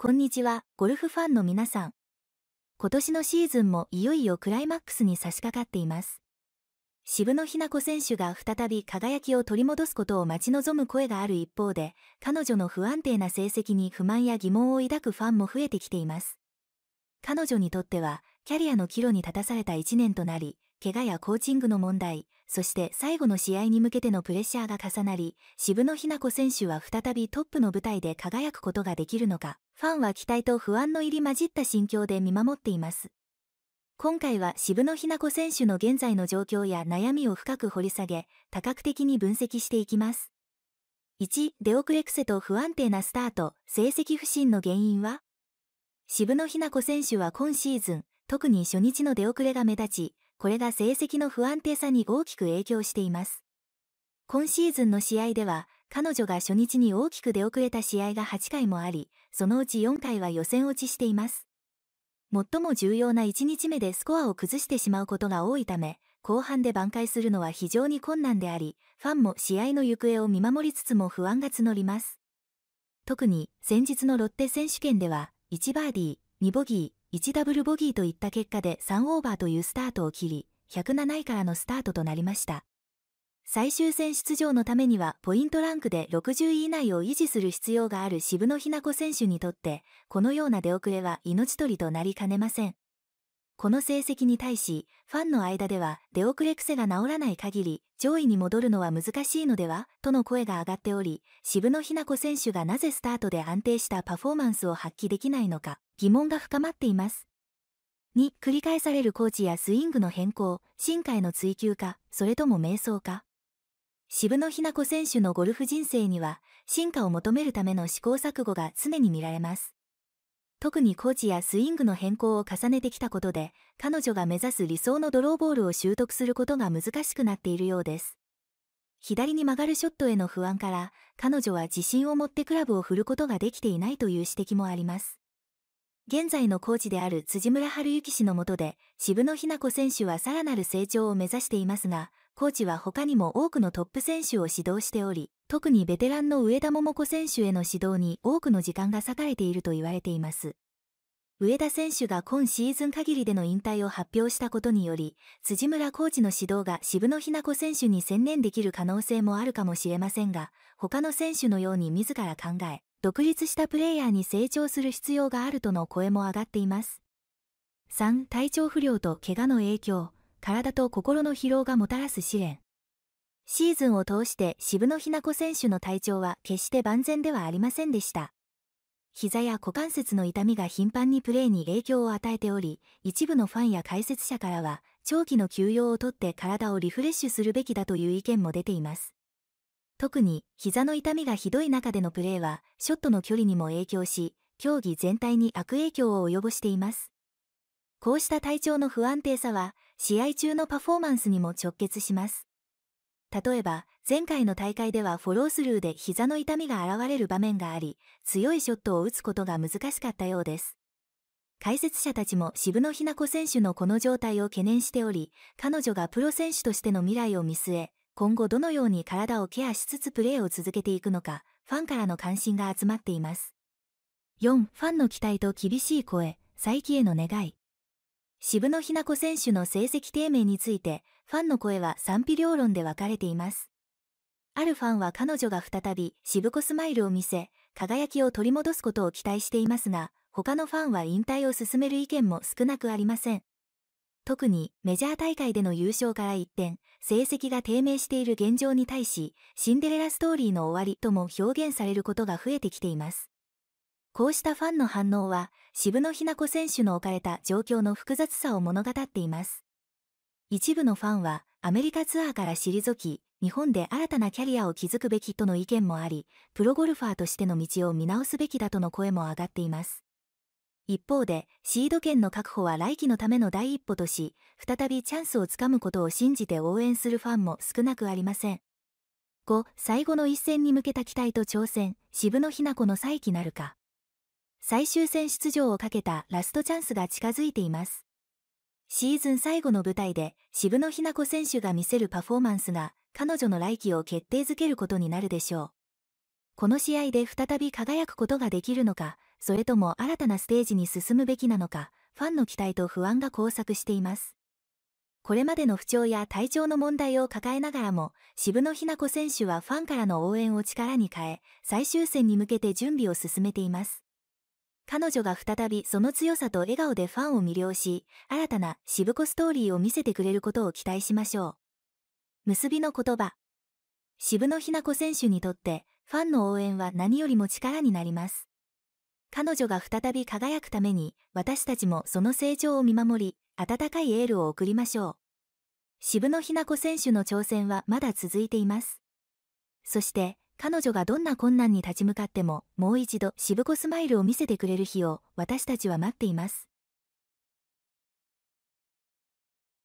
こんにちは、ゴルフファンの皆さん。今年のシーズンもいよいよクライマックスに差し掛かっています。渋野日向子選手が再び輝きを取り戻すことを待ち望む声がある一方で、彼女の不安定な成績に不満や疑問を抱くファンも増えてきています。彼女にとっては、キャリアの岐路に立たされた1年となり、怪我やコーチングの問題、そして最後の試合に向けてのプレッシャーが重なり、渋野日向子選手は再びトップの舞台で輝くことができるのか。ファンは期待と不安の入り混じった心境で見守っています。今回は渋野日向子選手の現在の状況や悩みを深く掘り下げ、多角的に分析していきます。1、出遅れ癖と不安定なスタート、成績不振の原因は渋野日向子選手は今シーズン、特に初日の出遅れが目立ち、これが成績の不安定さに大きく影響しています。今シーズンの試合では、彼女が初日に大きく出遅れた試合が8回もあり、そのうち4回は予選落ちしています。最も重要な1日目でスコアを崩してしまうことが多いため、後半で挽回するのは非常に困難であり、ファンも試合の行方を見守りつつも不安が募ります。特に先日のロッテ選手権では、1バーディー、2ボギー、1ダブルボギーといった結果で3オーバーというスタートを切り、107位からのスタートとなりました。最終戦出場のためにはポイントランクで60位以内を維持する必要がある渋野日向子選手にとって、このような出遅れは命取りとなりかねません。この成績に対し、ファンの間では出遅れ癖が治らない限り、上位に戻るのは難しいのではとの声が上がっており、渋野日向子選手がなぜスタートで安定したパフォーマンスを発揮できないのか、疑問が深まっています。2、繰り返されるコーチやスイングの変更、進化への追求か、それとも瞑想か。渋野日向子選手のゴルフ人生には進化を求めるための試行錯誤が常に見られます。特にコーチやスイングの変更を重ねてきたことで、彼女が目指す理想のドローボールを習得することが難しくなっているようです。左に曲がるショットへの不安から、彼女は自信を持ってクラブを振ることができていないという指摘もあります。現在のコーチである辻村春之氏のもとで、渋野日向子選手はさらなる成長を目指していますが、コーチは他にも多くのトップ選手を指導しており、特にベテランの上田桃子選手への指導に多くの時間が割かれていると言われています。上田選手が今シーズン限りでの引退を発表したことにより、辻村コーチの指導が渋野日向子選手に専念できる可能性もあるかもしれませんが、他の選手のように自ら考え、独立したプレイヤーに成長する必要があるとの声も上がっています。3、体調不良と怪我の影響。体と心の疲労がもたらす試練。シーズンを通して渋野日向子選手の体調は決して万全ではありませんでした。膝や股関節の痛みが頻繁にプレーに影響を与えており、一部のファンや解説者からは、長期の休養をとって体をリフレッシュするべきだという意見も出ています。特に、膝の痛みがひどい中でのプレーは、ショットの距離にも影響し、競技全体に悪影響を及ぼしています。こうした体調の不安定さは、試合中のパフォーマンスにも直結します。例えば、前回の大会ではフォロースルーで膝の痛みが現れる場面があり、強いショットを打つことが難しかったようです。解説者たちも渋野日向子選手のこの状態を懸念しており、彼女がプロ選手としての未来を見据え、今後どのように体をケアしつつプレーを続けていくのか、ファンからの関心が集まっています。4、ファンの期待と厳しい声、再起への願い。渋野日向子選手の成績低迷について、ファンの声は賛否両論で分かれています。あるファンは彼女が再び渋子スマイルを見せ、輝きを取り戻すことを期待していますが、他のファンは引退を進める意見も少なくありません。特にメジャー大会での優勝から一転、成績が低迷している現状に対し、シンデレラストーリーの終わりとも表現されることが増えてきています。こうしたファンの反応は渋野日向子選手の置かれた状況の複雑さを物語っています一部のファンはアメリカツアーから退き日本で新たなキャリアを築くべきとの意見もありプロゴルファーとしての道を見直すべきだとの声も上がっています一方でシード権の確保は来季のための第一歩とし再びチャンスをつかむことを信じて応援するファンも少なくありません5最後の一戦に向けた期待と挑戦渋野日向子の再起なるか最終戦出場をかけたラストチャンスが近づいています。シーズン最後の舞台で渋野日向子選手が見せるパフォーマンスが彼女の来季を決定づけることになるでしょう。この試合で再び輝くことができるのか、それとも新たなステージに進むべきなのか、ファンの期待と不安が交錯しています。これまでの不調や体調の問題を抱えながらも、渋野日向子選手はファンからの応援を力に変え、最終戦に向けて準備を進めています。彼女が再びその強さと笑顔でファンを魅了し、新たな渋子ストーリーを見せてくれることを期待しましょう。結びの言葉。渋野日向子選手にとって、ファンの応援は何よりも力になります。彼女が再び輝くために、私たちもその成長を見守り、温かいエールを送りましょう。渋野日向子選手の挑戦はまだ続いています。そして、彼女がどんな困難に立ち向かっても、もう一度、しぶこスマイルを見せてくれる日を、私たちは待っています。